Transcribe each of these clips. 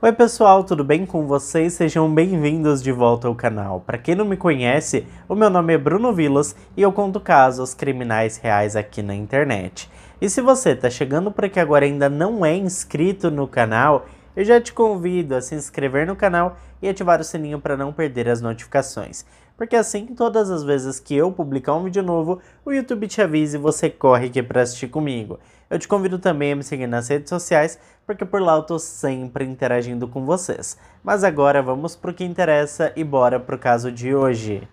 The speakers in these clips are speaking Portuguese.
Oi pessoal, tudo bem com vocês? Sejam bem-vindos de volta ao canal. Para quem não me conhece, o meu nome é Bruno Vilas e eu conto casos criminais reais aqui na internet. E se você está chegando por aqui agora e ainda não é inscrito no canal, eu já te convido a se inscrever no canal e ativar o sininho para não perder as notificações. Porque assim, todas as vezes que eu publicar um vídeo novo, o YouTube te avisa e você corre aqui para assistir comigo. Eu te convido também a me seguir nas redes sociais porque por lá eu tô sempre interagindo com vocês. Mas agora vamos pro que interessa e bora pro caso de hoje.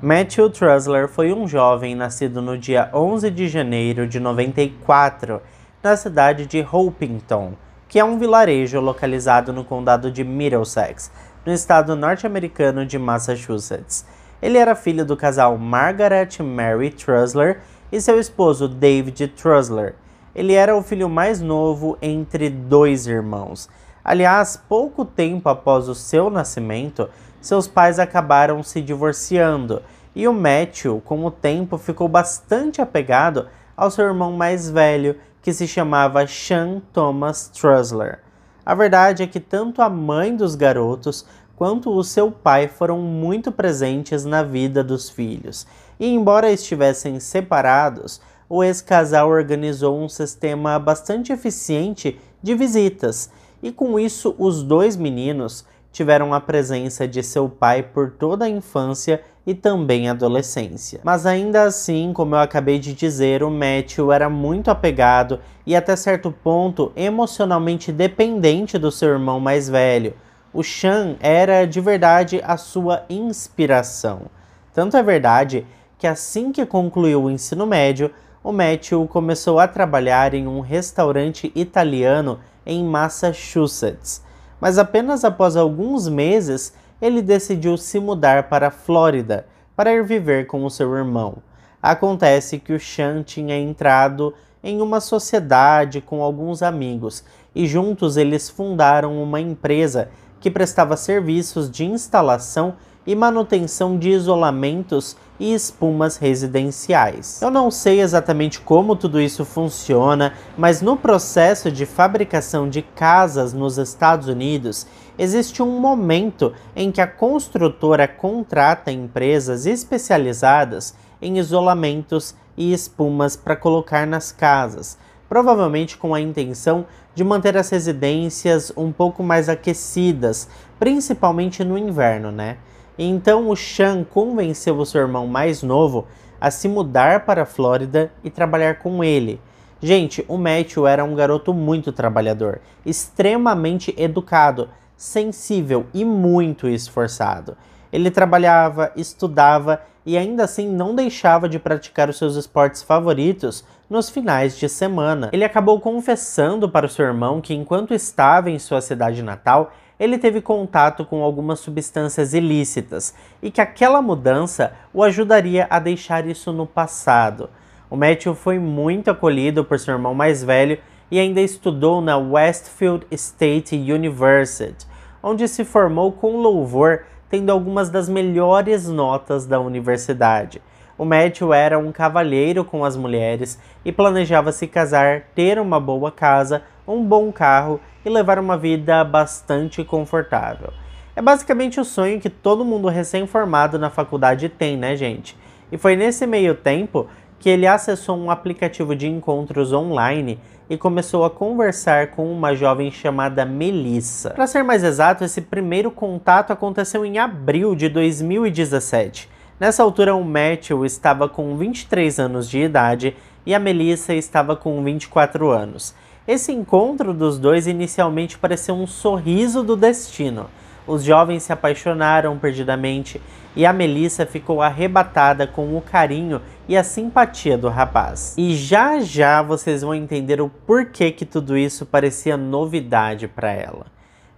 Matthew Trusler foi um jovem nascido no dia 11 de janeiro de 94, na cidade de Hopington, que é um vilarejo localizado no condado de Middlesex, no estado norte-americano de Massachusetts. Ele era filho do casal Margaret Mary Trusler e seu esposo David Trusler. Ele era o filho mais novo entre dois irmãos. Aliás, pouco tempo após o seu nascimento, seus pais acabaram se divorciando e o Matthew, com o tempo, ficou bastante apegado ao seu irmão mais velho, que se chamava Sean Thomas Trusler. A verdade é que tanto a mãe dos garotos quanto o seu pai foram muito presentes na vida dos filhos, e embora estivessem separados, o ex-casal organizou um sistema bastante eficiente de visitas, e com isso os dois meninos tiveram a presença de seu pai por toda a infância e também adolescência. Mas ainda assim, como eu acabei de dizer, o Matthew era muito apegado e até certo ponto emocionalmente dependente do seu irmão mais velho. O Sean era de verdade a sua inspiração. Tanto é verdade que assim que concluiu o ensino médio, o Matthew começou a trabalhar em um restaurante italiano em Massachusetts. Mas apenas após alguns meses ele decidiu se mudar para a Flórida para ir viver com o seu irmão. Acontece que o Chan tinha entrado em uma sociedade com alguns amigos e juntos eles fundaram uma empresa que prestava serviços de instalação e manutenção de isolamentos e espumas residenciais. Eu não sei exatamente como tudo isso funciona, mas no processo de fabricação de casas nos Estados Unidos, existe um momento em que a construtora contrata empresas especializadas em isolamentos e espumas para colocar nas casas, provavelmente com a intenção de manter as residências um pouco mais aquecidas, principalmente no inverno, né? Então o Sean convenceu o seu irmão mais novo a se mudar para a Flórida e trabalhar com ele. Gente, o Matthew era um garoto muito trabalhador, extremamente educado, sensível e muito esforçado. Ele trabalhava, estudava e ainda assim não deixava de praticar os seus esportes favoritos nos finais de semana. Ele acabou confessando para o seu irmão que enquanto estava em sua cidade natal, ele teve contato com algumas substâncias ilícitas e que aquela mudança o ajudaria a deixar isso no passado. O Matthew foi muito acolhido por seu irmão mais velho e ainda estudou na Westfield State University, onde se formou com louvor, tendo algumas das melhores notas da universidade. O Matthew era um cavalheiro com as mulheres e planejava se casar, ter uma boa casa, um bom carro e levar uma vida bastante confortável. É basicamente o sonho que todo mundo recém-formado na faculdade tem, né, gente? E foi nesse meio tempo que ele acessou um aplicativo de encontros online e começou a conversar com uma jovem chamada Melissa. Para ser mais exato, esse primeiro contato aconteceu em abril de 2017. Nessa altura, o Matthew estava com 23 anos de idade e a Melissa estava com 24 anos. Esse encontro dos dois inicialmente pareceu um sorriso do destino. Os jovens se apaixonaram perdidamente e a Melissa ficou arrebatada com o carinho e a simpatia do rapaz. E já já vocês vão entender o porquê que tudo isso parecia novidade para ela.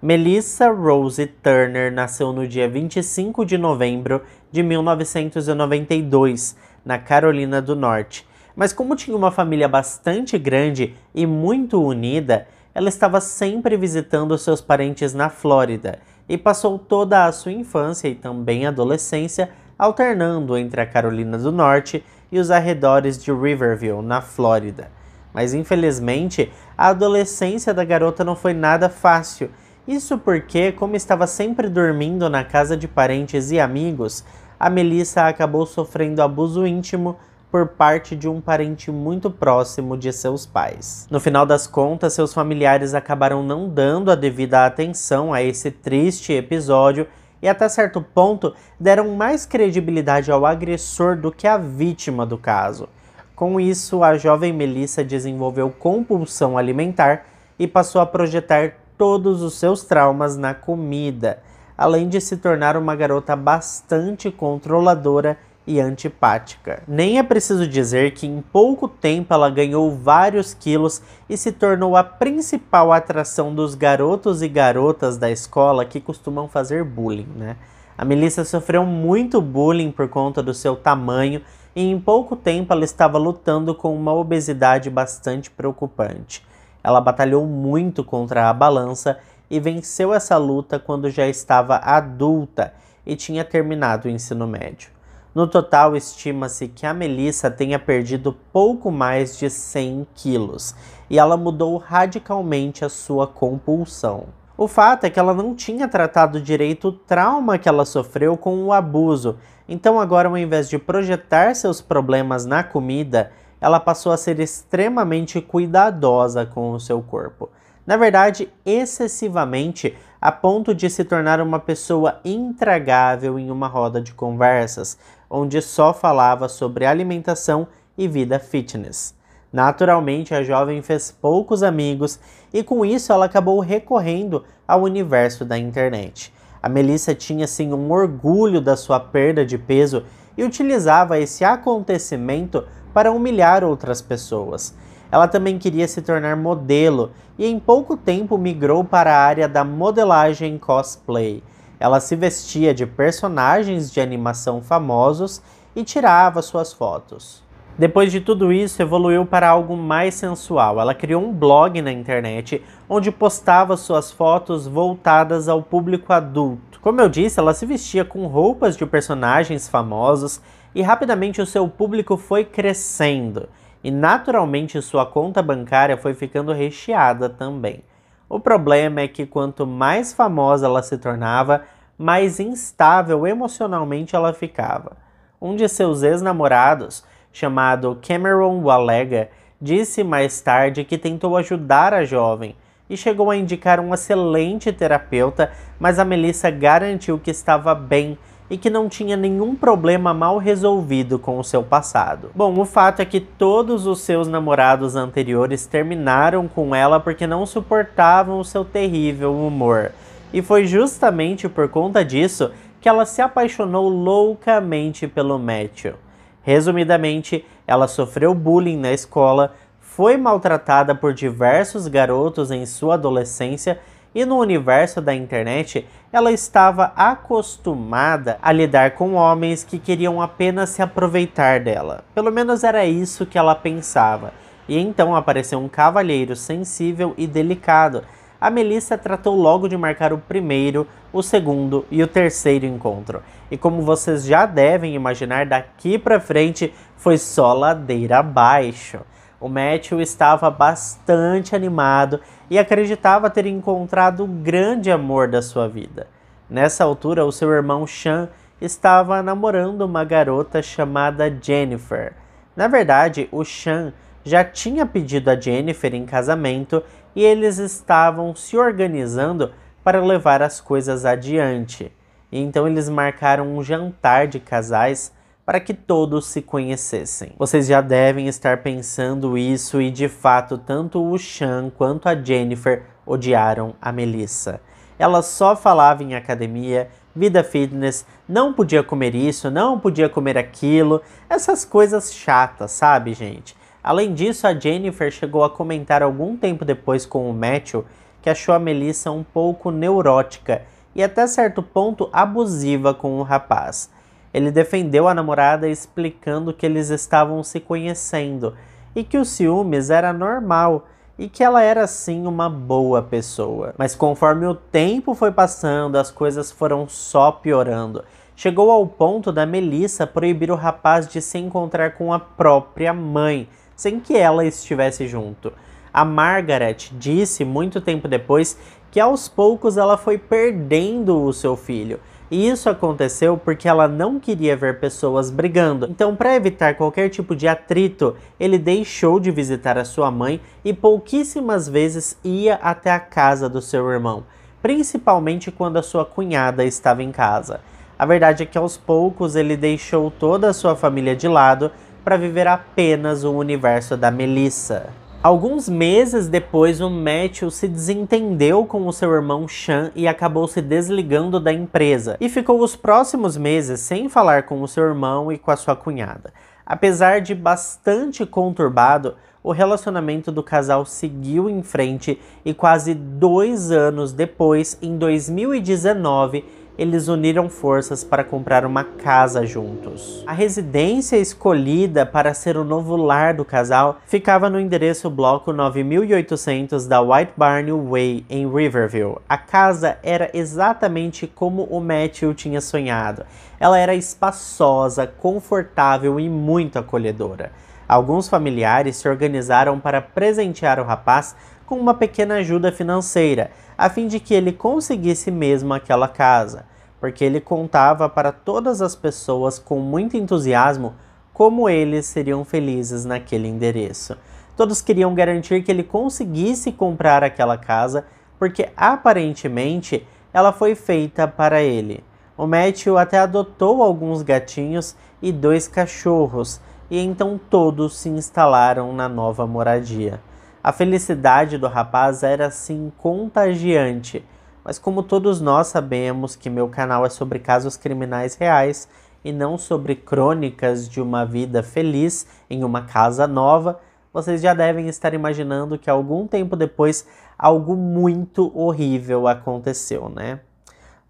Melissa Rose Turner nasceu no dia 25 de novembro de 1992, na Carolina do Norte. Mas como tinha uma família bastante grande e muito unida, ela estava sempre visitando seus parentes na Flórida e passou toda a sua infância e também adolescência alternando entre a Carolina do Norte e os arredores de Riverview, na Flórida. Mas infelizmente, a adolescência da garota não foi nada fácil. Isso porque, como estava sempre dormindo na casa de parentes e amigos, a Melissa acabou sofrendo abuso íntimo por parte de um parente muito próximo de seus pais. No final das contas, seus familiares acabaram não dando a devida atenção a esse triste episódio e até certo ponto deram mais credibilidade ao agressor do que à vítima do caso. Com isso, a jovem Melissa desenvolveu compulsão alimentar e passou a projetar todos os seus traumas na comida, além de se tornar uma garota bastante controladora e antipática. Nem é preciso dizer que em pouco tempo ela ganhou vários quilos e se tornou a principal atração dos garotos e garotas da escola que costumam fazer bullying, né? A Melissa sofreu muito bullying por conta do seu tamanho e em pouco tempo ela estava lutando com uma obesidade bastante preocupante. Ela batalhou muito contra a balança e venceu essa luta quando já estava adulta e tinha terminado o ensino médio. No total, estima-se que a Melissa tenha perdido pouco mais de 100 quilos e ela mudou radicalmente a sua compulsão. O fato é que ela não tinha tratado direito o trauma que ela sofreu com o abuso, então agora, ao invés de projetar seus problemas na comida, ela passou a ser extremamente cuidadosa com o seu corpo. Na verdade, excessivamente, a ponto de se tornar uma pessoa intragável em uma roda de conversas, onde só falava sobre alimentação e vida fitness. Naturalmente, a jovem fez poucos amigos e com isso ela acabou recorrendo ao universo da internet. A Melissa tinha sim um orgulho da sua perda de peso e utilizava esse acontecimento para humilhar outras pessoas. Ela também queria se tornar modelo e em pouco tempo migrou para a área da modelagem cosplay. Ela se vestia de personagens de animação famosos e tirava suas fotos. Depois de tudo isso, evoluiu para algo mais sensual. Ela criou um blog na internet onde postava suas fotos voltadas ao público adulto. Como eu disse, ela se vestia com roupas de personagens famosos e rapidamente o seu público foi crescendo. E naturalmente sua conta bancária foi ficando recheada também. O problema é que quanto mais famosa ela se tornava, mais instável emocionalmente ela ficava. Um de seus ex-namorados, chamado Cameron Walega, disse mais tarde que tentou ajudar a jovem e chegou a indicar um excelente terapeuta, mas a Melissa garantiu que estava bem e que não tinha nenhum problema mal resolvido com o seu passado. Bom, o fato é que todos os seus namorados anteriores terminaram com ela porque não suportavam o seu terrível humor. E foi justamente por conta disso que ela se apaixonou loucamente pelo Matthew. Resumidamente, ela sofreu bullying na escola, foi maltratada por diversos garotos em sua adolescência e no universo da internet ela estava acostumada a lidar com homens que queriam apenas se aproveitar dela. Pelo menos era isso que ela pensava. E então apareceu um cavalheiro sensível e delicado. A Melissa tratou logo de marcar o primeiro, o segundo e o terceiro encontro. E como vocês já devem imaginar, daqui para frente foi só ladeira abaixo. O Matthew estava bastante animado e acreditava ter encontrado o grande amor da sua vida. Nessa altura, o seu irmão Sean estava namorando uma garota chamada Jennifer. Na verdade, o Sean já tinha pedido a Jennifer em casamento e eles estavam se organizando para levar as coisas adiante. Então eles marcaram um jantar de casais para que todos se conhecessem. Vocês já devem estar pensando isso e de fato tanto o Sean quanto a Jennifer odiaram a Melissa. Ela só falava em academia, vida fitness, não podia comer isso, não podia comer aquilo, essas coisas chatas, sabe, gente? Além disso, a Jennifer chegou a comentar algum tempo depois com o Matthew que achou a Melissa um pouco neurótica e até certo ponto abusiva com o rapaz. Ele defendeu a namorada explicando que eles estavam se conhecendo e que os ciúmes era normal e que ela era sim uma boa pessoa. Mas conforme o tempo foi passando, as coisas foram só piorando. Chegou ao ponto da Melissa proibir o rapaz de se encontrar com a própria mãe, sem que ela estivesse junto. A Margaret disse muito tempo depois que aos poucos ela foi perdendo o seu filho e isso aconteceu porque ela não queria ver pessoas brigando. Então, para evitar qualquer tipo de atrito, ele deixou de visitar a sua mãe e pouquíssimas vezes ia até a casa do seu irmão, principalmente quando a sua cunhada estava em casa. A verdade é que aos poucos ele deixou toda a sua família de lado para viver apenas o universo da Melissa. Alguns meses depois, o Matthew se desentendeu com o seu irmão Sean e acabou se desligando da empresa, e ficou os próximos meses sem falar com o seu irmão e com a sua cunhada. Apesar de bastante conturbado, o relacionamento do casal seguiu em frente e quase dois anos depois, em 2019, eles uniram forças para comprar uma casa juntos. A residência escolhida para ser o novo lar do casal ficava no endereço bloco 9800 da White Barney Way, em Riverview. A casa era exatamente como o Matthew tinha sonhado. Ela era espaçosa, confortável e muito acolhedora. Alguns familiares se organizaram para presentear o rapaz com uma pequena ajuda financeira, a fim de que ele conseguisse mesmo aquela casa porque ele contava para todas as pessoas com muito entusiasmo como eles seriam felizes naquele endereço. Todos queriam garantir que ele conseguisse comprar aquela casa, porque aparentemente ela foi feita para ele. O Matthew até adotou alguns gatinhos e dois cachorros, e então todos se instalaram na nova moradia. A felicidade do rapaz era assim contagiante mas como todos nós sabemos que meu canal é sobre casos criminais reais e não sobre crônicas de uma vida feliz em uma casa nova, vocês já devem estar imaginando que algum tempo depois algo muito horrível aconteceu, né?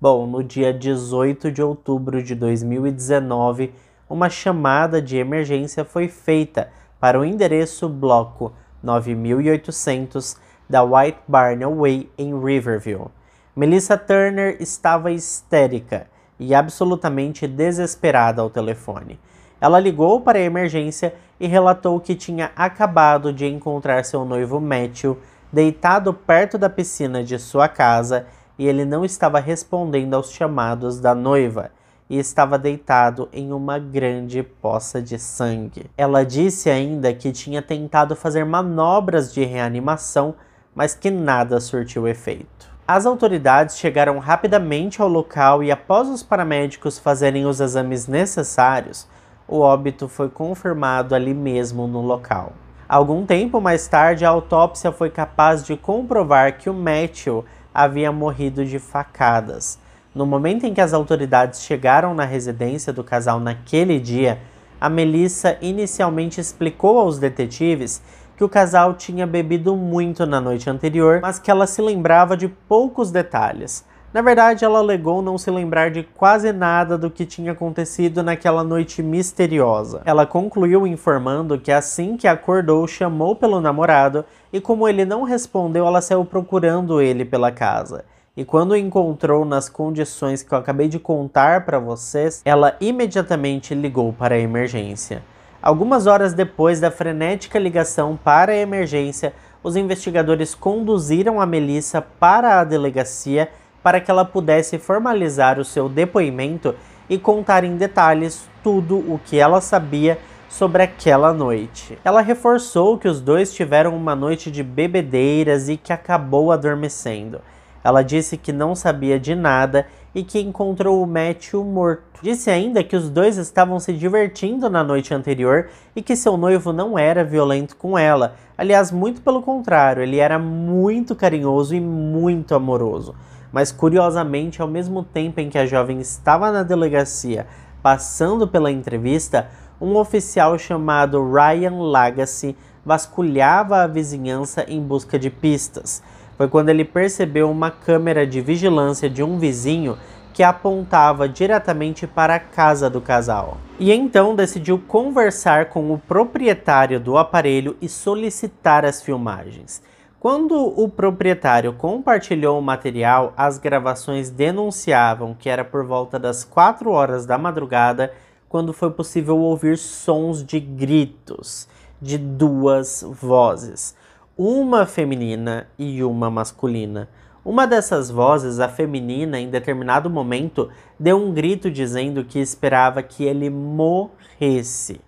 Bom, no dia 18 de outubro de 2019, uma chamada de emergência foi feita para o endereço bloco 9800 da White Barn Way em Riverview. Melissa Turner estava histérica e absolutamente desesperada ao telefone. Ela ligou para a emergência e relatou que tinha acabado de encontrar seu noivo Matthew deitado perto da piscina de sua casa e ele não estava respondendo aos chamados da noiva e estava deitado em uma grande poça de sangue. Ela disse ainda que tinha tentado fazer manobras de reanimação, mas que nada surtiu efeito. As autoridades chegaram rapidamente ao local e, após os paramédicos fazerem os exames necessários, o óbito foi confirmado ali mesmo no local. Algum tempo mais tarde, a autópsia foi capaz de comprovar que o Matthew havia morrido de facadas. No momento em que as autoridades chegaram na residência do casal naquele dia, a Melissa inicialmente explicou aos detetives que o casal tinha bebido muito na noite anterior, mas que ela se lembrava de poucos detalhes. Na verdade, ela alegou não se lembrar de quase nada do que tinha acontecido naquela noite misteriosa. Ela concluiu informando que assim que acordou, chamou pelo namorado e, como ele não respondeu, ela saiu procurando ele pela casa. E quando o encontrou nas condições que eu acabei de contar para vocês, ela imediatamente ligou para a emergência. Algumas horas depois da frenética ligação para a emergência, os investigadores conduziram a Melissa para a delegacia para que ela pudesse formalizar o seu depoimento e contar em detalhes tudo o que ela sabia sobre aquela noite. Ela reforçou que os dois tiveram uma noite de bebedeiras e que acabou adormecendo. Ela disse que não sabia de nada e que encontrou o Matthew morto. Disse ainda que os dois estavam se divertindo na noite anterior e que seu noivo não era violento com ela. Aliás, muito pelo contrário, ele era muito carinhoso e muito amoroso. Mas curiosamente, ao mesmo tempo em que a jovem estava na delegacia passando pela entrevista, um oficial chamado Ryan Lagasse vasculhava a vizinhança em busca de pistas foi quando ele percebeu uma câmera de vigilância de um vizinho que apontava diretamente para a casa do casal. E então decidiu conversar com o proprietário do aparelho e solicitar as filmagens. Quando o proprietário compartilhou o material, as gravações denunciavam que era por volta das 4 horas da madrugada quando foi possível ouvir sons de gritos de duas vozes uma feminina e uma masculina. Uma dessas vozes, a feminina, em determinado momento, deu um grito dizendo que esperava que ele morresse.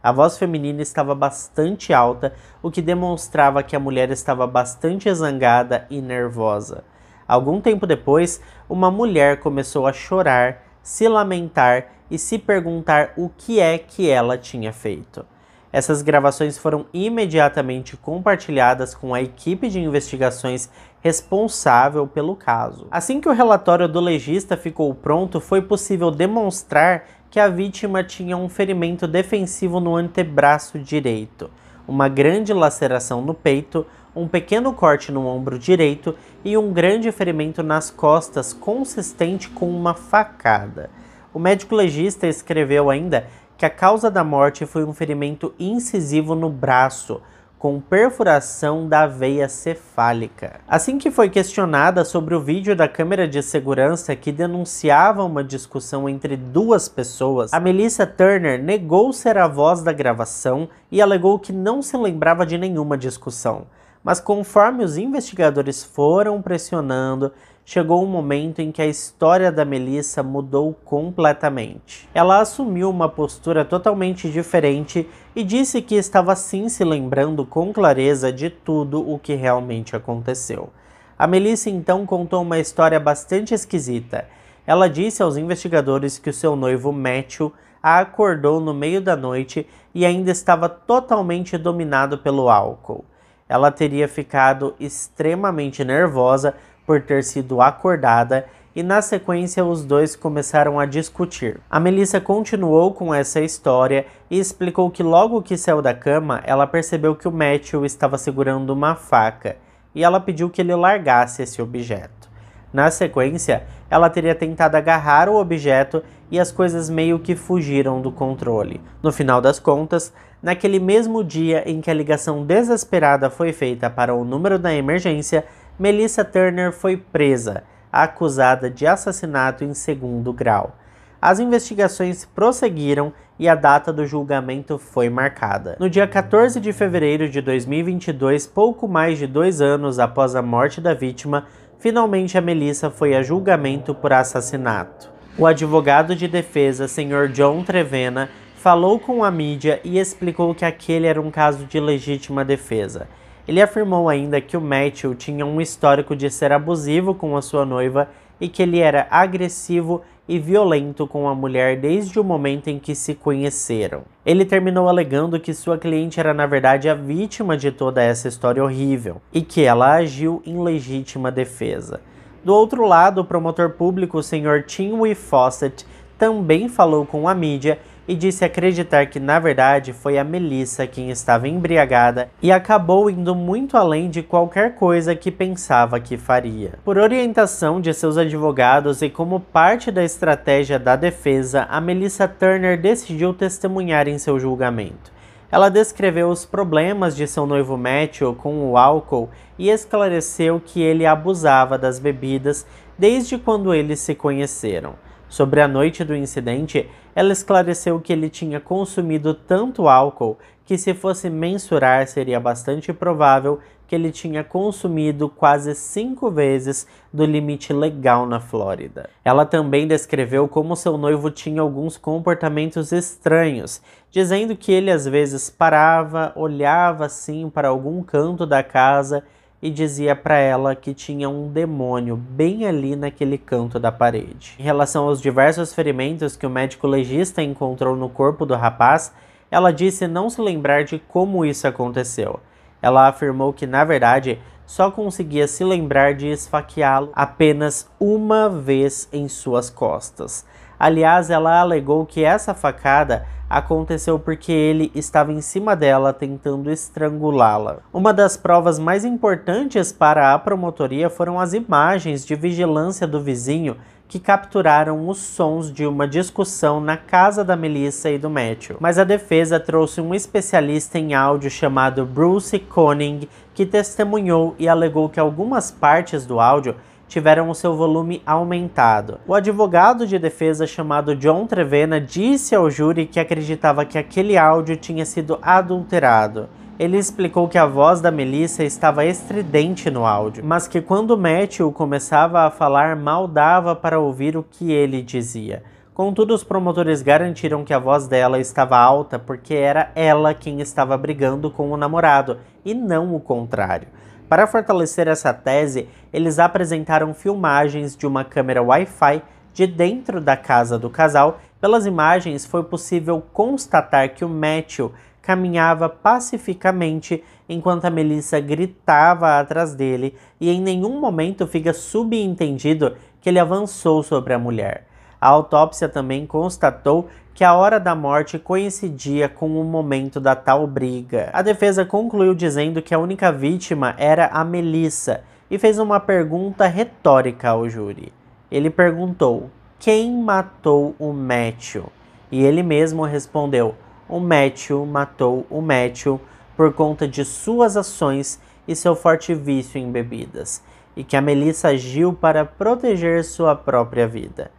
A voz feminina estava bastante alta, o que demonstrava que a mulher estava bastante zangada e nervosa. Algum tempo depois, uma mulher começou a chorar, se lamentar e se perguntar o que é que ela tinha feito. Essas gravações foram imediatamente compartilhadas com a equipe de investigações responsável pelo caso. Assim que o relatório do legista ficou pronto, foi possível demonstrar que a vítima tinha um ferimento defensivo no antebraço direito, uma grande laceração no peito, um pequeno corte no ombro direito e um grande ferimento nas costas consistente com uma facada. O médico legista escreveu ainda que a causa da morte foi um ferimento incisivo no braço, com perfuração da veia cefálica. Assim que foi questionada sobre o vídeo da câmera de segurança que denunciava uma discussão entre duas pessoas, a Melissa Turner negou ser a voz da gravação e alegou que não se lembrava de nenhuma discussão. Mas conforme os investigadores foram pressionando chegou um momento em que a história da Melissa mudou completamente. Ela assumiu uma postura totalmente diferente e disse que estava sim se lembrando com clareza de tudo o que realmente aconteceu. A Melissa então contou uma história bastante esquisita. Ela disse aos investigadores que o seu noivo Matthew a acordou no meio da noite e ainda estava totalmente dominado pelo álcool. Ela teria ficado extremamente nervosa por ter sido acordada e na sequência os dois começaram a discutir. A Melissa continuou com essa história e explicou que logo que saiu da cama, ela percebeu que o Matthew estava segurando uma faca e ela pediu que ele largasse esse objeto. Na sequência, ela teria tentado agarrar o objeto e as coisas meio que fugiram do controle. No final das contas, naquele mesmo dia em que a ligação desesperada foi feita para o número da emergência, Melissa Turner foi presa, acusada de assassinato em segundo grau. As investigações prosseguiram e a data do julgamento foi marcada. No dia 14 de fevereiro de 2022, pouco mais de dois anos após a morte da vítima, finalmente a Melissa foi a julgamento por assassinato. O advogado de defesa, Sr. John Trevena, falou com a mídia e explicou que aquele era um caso de legítima defesa. Ele afirmou ainda que o Matthew tinha um histórico de ser abusivo com a sua noiva e que ele era agressivo e violento com a mulher desde o momento em que se conheceram. Ele terminou alegando que sua cliente era na verdade a vítima de toda essa história horrível e que ela agiu em legítima defesa. Do outro lado, o promotor público, o senhor Tim Fawcett, também falou com a mídia e disse acreditar que na verdade foi a Melissa quem estava embriagada e acabou indo muito além de qualquer coisa que pensava que faria. Por orientação de seus advogados e como parte da estratégia da defesa, a Melissa Turner decidiu testemunhar em seu julgamento. Ela descreveu os problemas de seu noivo Matthew com o álcool e esclareceu que ele abusava das bebidas desde quando eles se conheceram. Sobre a noite do incidente, ela esclareceu que ele tinha consumido tanto álcool que, se fosse mensurar, seria bastante provável que ele tinha consumido quase cinco vezes do limite legal na Flórida. Ela também descreveu como seu noivo tinha alguns comportamentos estranhos, dizendo que ele às vezes parava, olhava assim para algum canto da casa e dizia para ela que tinha um demônio bem ali naquele canto da parede. Em relação aos diversos ferimentos que o médico legista encontrou no corpo do rapaz, ela disse não se lembrar de como isso aconteceu. Ela afirmou que, na verdade, só conseguia se lembrar de esfaqueá-lo apenas uma vez em suas costas. Aliás, ela alegou que essa facada aconteceu porque ele estava em cima dela tentando estrangulá-la. Uma das provas mais importantes para a promotoria foram as imagens de vigilância do vizinho que capturaram os sons de uma discussão na casa da Melissa e do Matthew. Mas a defesa trouxe um especialista em áudio chamado Bruce Conning, que testemunhou e alegou que algumas partes do áudio tiveram o seu volume aumentado. O advogado de defesa chamado John Trevena disse ao júri que acreditava que aquele áudio tinha sido adulterado. Ele explicou que a voz da Melissa estava estridente no áudio, mas que quando Matthew começava a falar, mal dava para ouvir o que ele dizia. Contudo, os promotores garantiram que a voz dela estava alta porque era ela quem estava brigando com o namorado e não o contrário. Para fortalecer essa tese, eles apresentaram filmagens de uma câmera Wi-Fi de dentro da casa do casal. Pelas imagens, foi possível constatar que o Matthew caminhava pacificamente enquanto a Melissa gritava atrás dele, e em nenhum momento fica subentendido que ele avançou sobre a mulher. A autópsia também constatou que a hora da morte coincidia com o momento da tal briga. A defesa concluiu dizendo que a única vítima era a Melissa e fez uma pergunta retórica ao júri. Ele perguntou: quem matou o Matthew? E ele mesmo respondeu: o Matthew matou o Matthew por conta de suas ações e seu forte vício em bebidas, e que a Melissa agiu para proteger sua própria vida.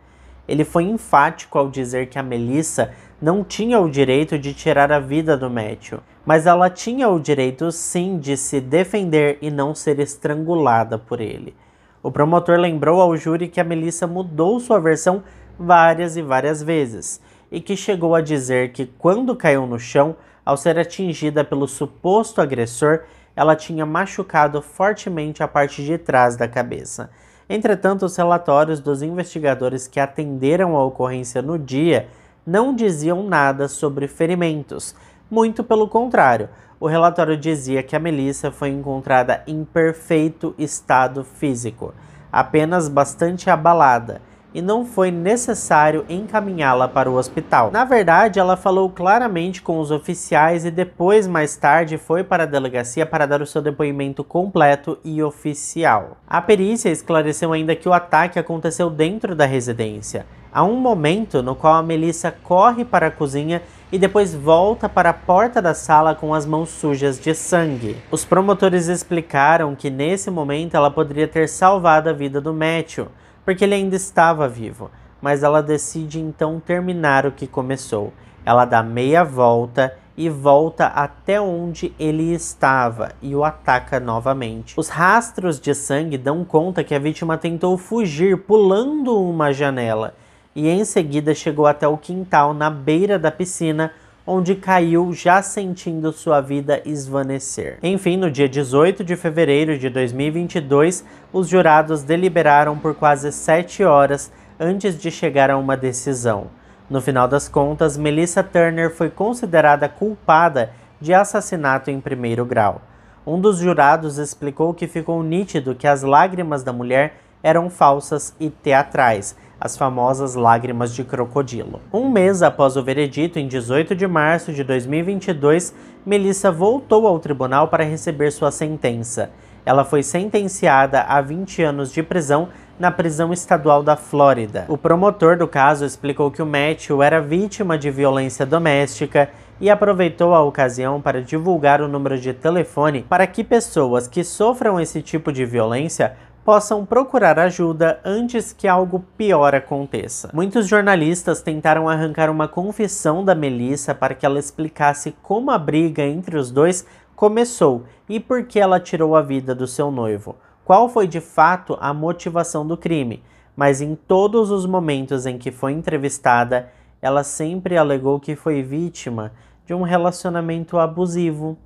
Ele foi enfático ao dizer que a Melissa não tinha o direito de tirar a vida do Matthew, mas ela tinha o direito sim de se defender e não ser estrangulada por ele. O promotor lembrou ao júri que a Melissa mudou sua versão várias e várias vezes e que chegou a dizer que quando caiu no chão, ao ser atingida pelo suposto agressor, ela tinha machucado fortemente a parte de trás da cabeça Entretanto, os relatórios dos investigadores que atenderam a ocorrência no dia não diziam nada sobre ferimentos. Muito pelo contrário, o relatório dizia que a Melissa foi encontrada em perfeito estado físico, apenas bastante abalada, e não foi necessário encaminhá-la para o hospital. Na verdade, ela falou claramente com os oficiais e depois, mais tarde, foi para a delegacia para dar o seu depoimento completo e oficial. A perícia esclareceu ainda que o ataque aconteceu dentro da residência. Há um momento no qual a Melissa corre para a cozinha e depois volta para a porta da sala com as mãos sujas de sangue. Os promotores explicaram que nesse momento ela poderia ter salvado a vida do Matthew, porque ele ainda estava vivo, mas ela decide então terminar o que começou. Ela dá meia volta e volta até onde ele estava e o ataca novamente. Os rastros de sangue dão conta que a vítima tentou fugir pulando uma janela e em seguida chegou até o quintal na beira da piscina onde caiu já sentindo sua vida esvanecer. Enfim, no dia 18 de fevereiro de 2022, os jurados deliberaram por quase sete horas antes de chegar a uma decisão. No final das contas, Melissa Turner foi considerada culpada de assassinato em primeiro grau. Um dos jurados explicou que ficou nítido que as lágrimas da mulher eram falsas e teatrais, as famosas lágrimas de crocodilo. Um mês após o veredito, em 18 de março de 2022, Melissa voltou ao tribunal para receber sua sentença. Ela foi sentenciada a 20 anos de prisão na prisão estadual da Flórida. O promotor do caso explicou que o Matthew era vítima de violência doméstica e aproveitou a ocasião para divulgar o número de telefone para que pessoas que sofram esse tipo de violência possam procurar ajuda antes que algo pior aconteça. Muitos jornalistas tentaram arrancar uma confissão da Melissa para que ela explicasse como a briga entre os dois começou e por que ela tirou a vida do seu noivo. Qual foi de fato a motivação do crime? Mas em todos os momentos em que foi entrevistada, ela sempre alegou que foi vítima de um relacionamento abusivo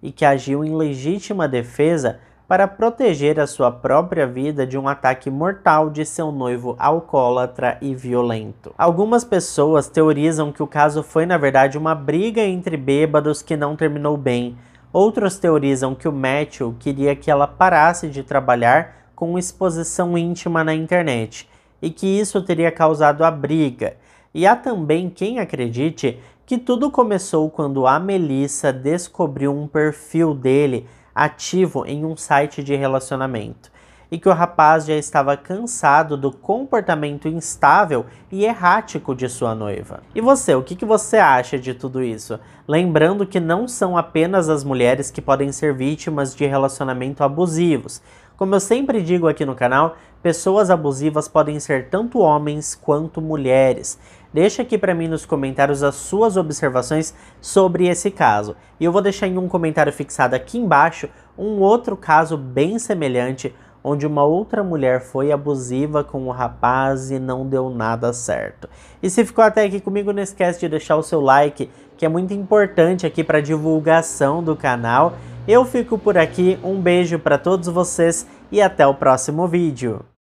e que agiu em legítima defesa para proteger a sua própria vida de um ataque mortal de seu noivo alcoólatra e violento. Algumas pessoas teorizam que o caso foi, na verdade, uma briga entre bêbados que não terminou bem. Outros teorizam que o Matthew queria que ela parasse de trabalhar com exposição íntima na internet e que isso teria causado a briga. E há também quem acredite que tudo começou quando a Melissa descobriu um perfil dele ativo em um site de relacionamento e que o rapaz já estava cansado do comportamento instável e errático de sua noiva. E você, o que, que você acha de tudo isso? Lembrando que não são apenas as mulheres que podem ser vítimas de relacionamento abusivos. Como eu sempre digo aqui no canal, pessoas abusivas podem ser tanto homens quanto mulheres. Deixa aqui para mim nos comentários as suas observações sobre esse caso. E eu vou deixar em um comentário fixado aqui embaixo um outro caso bem semelhante, onde uma outra mulher foi abusiva com o rapaz e não deu nada certo. E se ficou até aqui comigo, não esquece de deixar o seu like, que é muito importante aqui para divulgação do canal. Eu fico por aqui, um beijo para todos vocês e até o próximo vídeo.